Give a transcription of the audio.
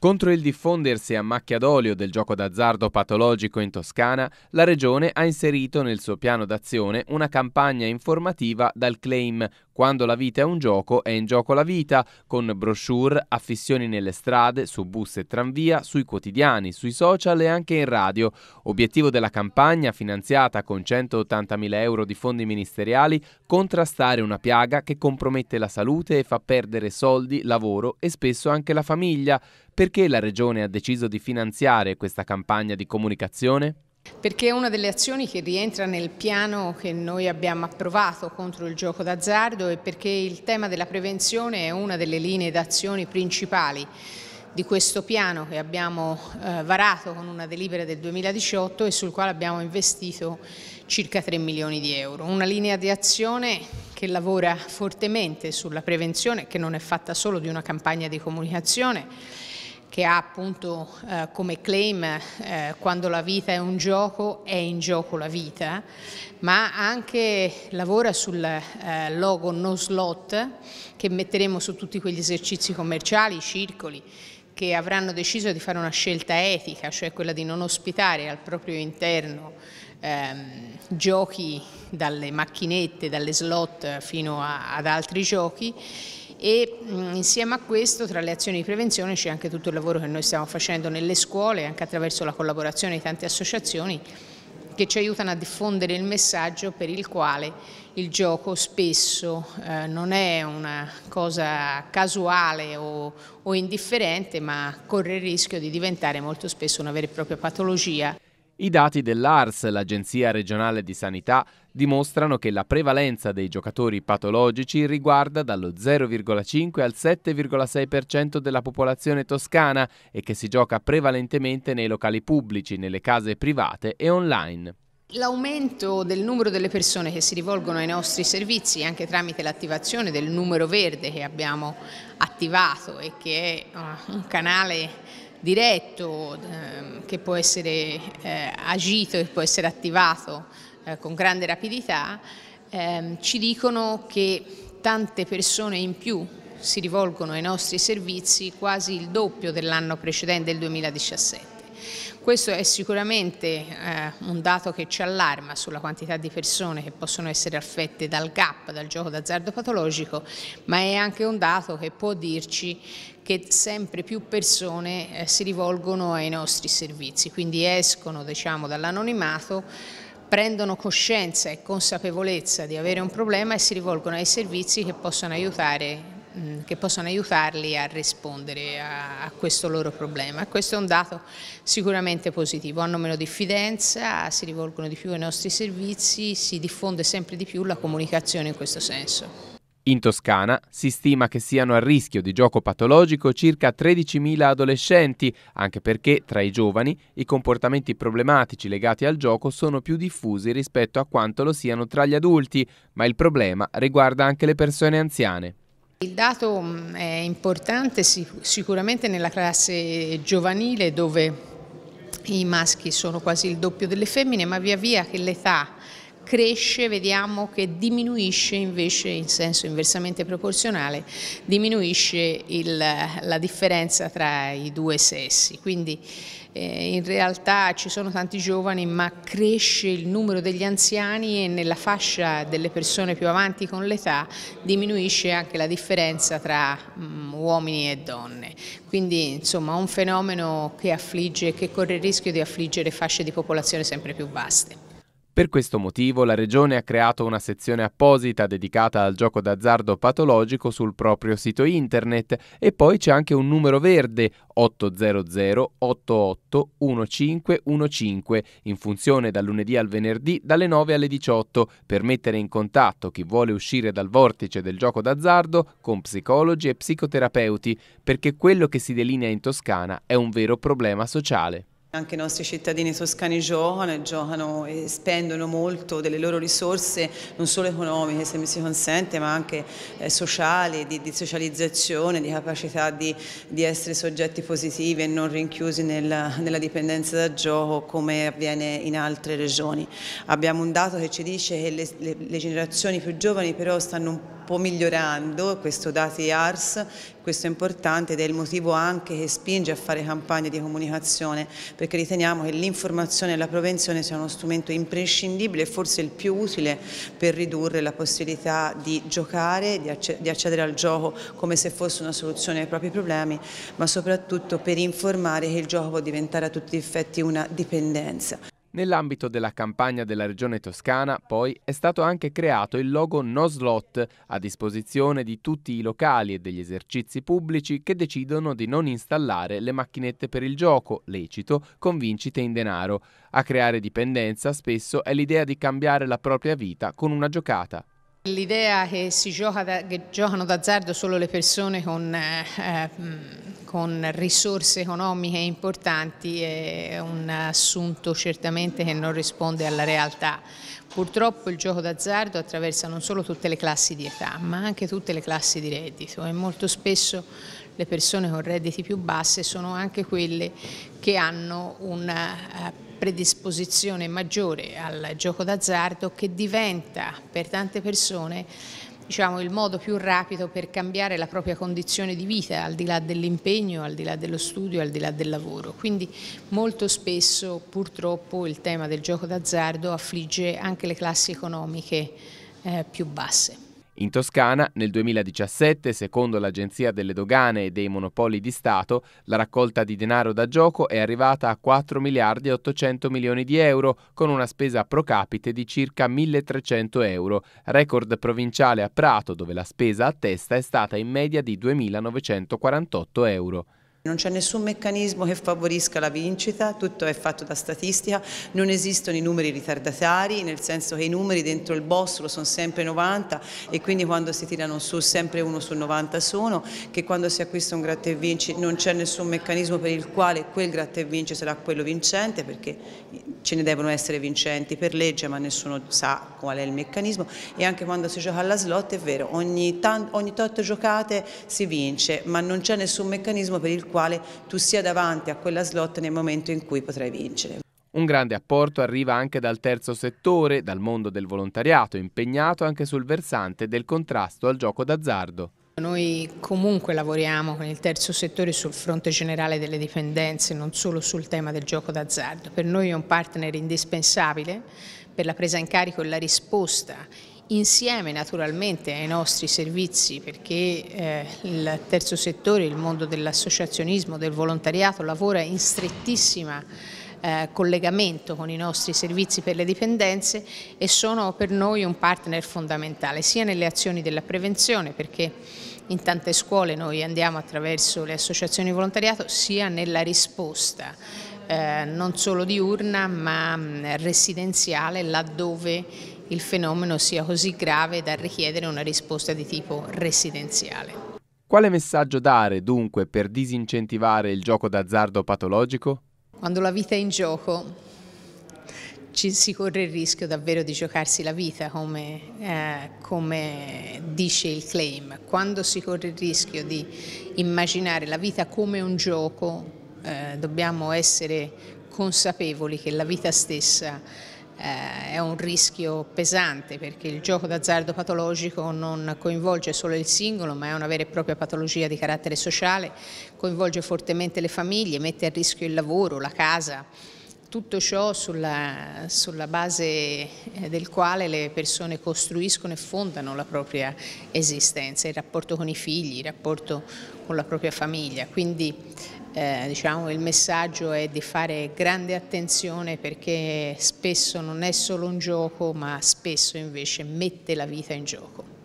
Contro il diffondersi a macchia d'olio del gioco d'azzardo patologico in Toscana, la Regione ha inserito nel suo piano d'azione una campagna informativa dal claim quando la vita è un gioco, è in gioco la vita, con brochure, affissioni nelle strade, su bus e tranvia, sui quotidiani, sui social e anche in radio. Obiettivo della campagna, finanziata con 180.000 euro di fondi ministeriali, contrastare una piaga che compromette la salute e fa perdere soldi, lavoro e spesso anche la famiglia. Perché la Regione ha deciso di finanziare questa campagna di comunicazione? perché è una delle azioni che rientra nel piano che noi abbiamo approvato contro il gioco d'azzardo e perché il tema della prevenzione è una delle linee d'azione principali di questo piano che abbiamo eh, varato con una delibera del 2018 e sul quale abbiamo investito circa 3 milioni di euro. Una linea di azione che lavora fortemente sulla prevenzione, che non è fatta solo di una campagna di comunicazione, che ha appunto eh, come claim eh, quando la vita è un gioco è in gioco la vita, ma anche lavora sul eh, logo no slot che metteremo su tutti quegli esercizi commerciali, i circoli che avranno deciso di fare una scelta etica, cioè quella di non ospitare al proprio interno Ehm, giochi dalle macchinette, dalle slot fino a, ad altri giochi e mh, mm, insieme a questo tra le azioni di prevenzione c'è anche tutto il lavoro che noi stiamo facendo nelle scuole anche attraverso la collaborazione di tante associazioni che ci aiutano a diffondere il messaggio per il quale il gioco spesso eh, non è una cosa casuale o, o indifferente ma corre il rischio di diventare molto spesso una vera e propria patologia. I dati dell'ARS, l'Agenzia regionale di sanità, dimostrano che la prevalenza dei giocatori patologici riguarda dallo 0,5 al 7,6% della popolazione toscana e che si gioca prevalentemente nei locali pubblici, nelle case private e online. L'aumento del numero delle persone che si rivolgono ai nostri servizi anche tramite l'attivazione del numero verde che abbiamo attivato e che è uh, un canale diretto ehm, che può essere eh, agito, e può essere attivato eh, con grande rapidità, ehm, ci dicono che tante persone in più si rivolgono ai nostri servizi quasi il doppio dell'anno precedente, il 2017. Questo è sicuramente eh, un dato che ci allarma sulla quantità di persone che possono essere affette dal GAP, dal gioco d'azzardo patologico, ma è anche un dato che può dirci che sempre più persone eh, si rivolgono ai nostri servizi, quindi escono diciamo, dall'anonimato prendono coscienza e consapevolezza di avere un problema e si rivolgono ai servizi che possono aiutare Mm, che possono aiutarli a rispondere a, a, questo loro problema. Questo è un dato sicuramente positivo, hanno meno diffidenza, si rivolgono di più ai nostri servizi, si diffonde sempre di più la comunicazione in questo senso. In Toscana si stima che siano a rischio di gioco patologico circa 13.000 adolescenti, anche perché tra i giovani i comportamenti problematici legati al gioco sono più diffusi rispetto a quanto lo siano tra gli adulti, ma il problema riguarda anche le persone anziane. Il dato mm, è importante sicuramente nella classe giovanile dove i maschi sono quasi il doppio delle femmine, ma via via che l'età cresce vediamo che diminuisce invece in senso inversamente proporzionale, diminuisce il, la differenza tra i due sessi. Quindi eh, in realtà ci sono tanti giovani ma cresce il numero degli anziani e nella fascia delle persone più avanti con l'età diminuisce anche la differenza tra mm, uomini e donne. Quindi insomma un fenomeno che affligge, che corre il rischio di affliggere fasce di popolazione sempre più vaste. Per questo motivo la Regione ha creato una sezione apposita dedicata al gioco d'azzardo patologico sul proprio sito internet e poi c'è anche un numero verde 800 88 in funzione dal lunedì al venerdì dalle 9 alle 18 per mettere in contatto chi vuole uscire dal vortice del gioco d'azzardo con psicologi e psicoterapeuti perché quello che si delinea in Toscana è un vero problema sociale. Anche i nostri cittadini toscani giocano, giocano e spendono molto delle loro risorse, non solo economiche se mi si consente, ma anche eh, sociali, di, di, socializzazione, di capacità di, di, essere soggetti positivi e non rinchiusi nella, nella, dipendenza da gioco come avviene in altre regioni. Abbiamo un dato che ci dice che le, le, le generazioni più giovani però stanno un po' migliorando, questo dati ARS, questo è importante ed è il motivo anche che spinge a fare campagne di comunicazione perché riteniamo che l'informazione e la prevenzione sia uno strumento imprescindibile e forse il più utile per ridurre la possibilità di giocare, di, acc di accedere al gioco come se fosse una soluzione ai propri problemi, ma soprattutto per informare che il gioco può diventare a tutti gli effetti una dipendenza. Nell'ambito della campagna della Regione Toscana, poi, è stato anche creato il logo No Slot a disposizione di tutti i locali e degli esercizi pubblici che decidono di non installare le macchinette per il gioco, lecito, con vincite in denaro. A creare dipendenza spesso è l'idea di cambiare la propria vita con una giocata. L'idea che, gioca da, che giocano d'azzardo solo le persone con, eh, eh, con, risorse economiche importanti è un assunto certamente che non risponde alla realtà. Purtroppo il gioco d'azzardo attraversa non solo tutte le classi di età ma anche tutte le classi di reddito e molto spesso le persone con redditi più bassi sono anche quelle che hanno una eh, predisposizione maggiore al gioco d'azzardo che diventa per tante persone diciamo, il modo più rapido per cambiare la propria condizione di vita, al di là dell'impegno, al di là dello studio, al di là del lavoro. Quindi molto spesso purtroppo il tema del gioco d'azzardo affligge anche le classi economiche eh, più basse. In Toscana nel 2017, secondo l'Agenzia delle Dogane e dei Monopoli di Stato, la raccolta di denaro da gioco è arrivata a 4 miliardi e 800 milioni di euro, con una spesa pro capite di circa 1300 euro, record provinciale a Prato dove la spesa a testa è stata in media di 2948 euro. Non c'è nessun meccanismo che favorisca la vincita, tutto è fatto da statistica, non esistono i numeri ritardatari, nel senso che i numeri dentro il bossolo sono sempre 90 e quindi quando si tirano su sempre uno su 90 sono, che quando si acquista un gratta e vinci non c'è nessun meccanismo per il quale quel gratta e vinci sarà quello vincente perché ce ne devono essere vincenti per legge ma nessuno sa qual è il meccanismo e anche quando si gioca alla slot è vero, ogni, ogni tot giocate si vince ma non c'è nessun meccanismo per il quale tu sia davanti a quella slot nel momento in cui potrai vincere. Un grande apporto arriva anche dal terzo settore, dal mondo del volontariato, impegnato anche sul versante del contrasto al gioco d'azzardo. Noi comunque lavoriamo con il terzo settore sul fronte generale delle dipendenze, non solo sul tema del gioco d'azzardo. Per noi è un partner indispensabile per la presa in carico e la risposta insieme naturalmente ai nostri servizi perché eh, il terzo settore, il mondo dell'associazionismo, del volontariato lavora in strettissima eh, collegamento con i nostri servizi per le dipendenze e sono per noi un partner fondamentale sia nelle azioni della prevenzione perché in tante scuole noi andiamo attraverso le associazioni di volontariato sia nella risposta eh, non solo diurna ma mh, mm, residenziale laddove il fenomeno sia così grave da richiedere una risposta di tipo residenziale. Quale messaggio dare dunque per disincentivare il gioco d'azzardo patologico? Quando la vita è in gioco ci si corre il rischio davvero di giocarsi la vita, come, eh, come dice il claim. Quando si corre il rischio di immaginare la vita come un gioco, eh, dobbiamo essere consapevoli che la vita stessa eh, è un rischio pesante perché il gioco d'azzardo patologico non coinvolge solo il singolo ma è una vera e propria patologia di carattere sociale, coinvolge fortemente le famiglie, mette a rischio il lavoro, la casa, tutto ciò sulla, sulla base eh, del quale le persone costruiscono e fondano la propria esistenza, il rapporto con i figli, il rapporto con la propria famiglia. Quindi eh, diciamo, il messaggio è di fare grande attenzione perché spesso non è solo un gioco ma spesso invece mette la vita in gioco.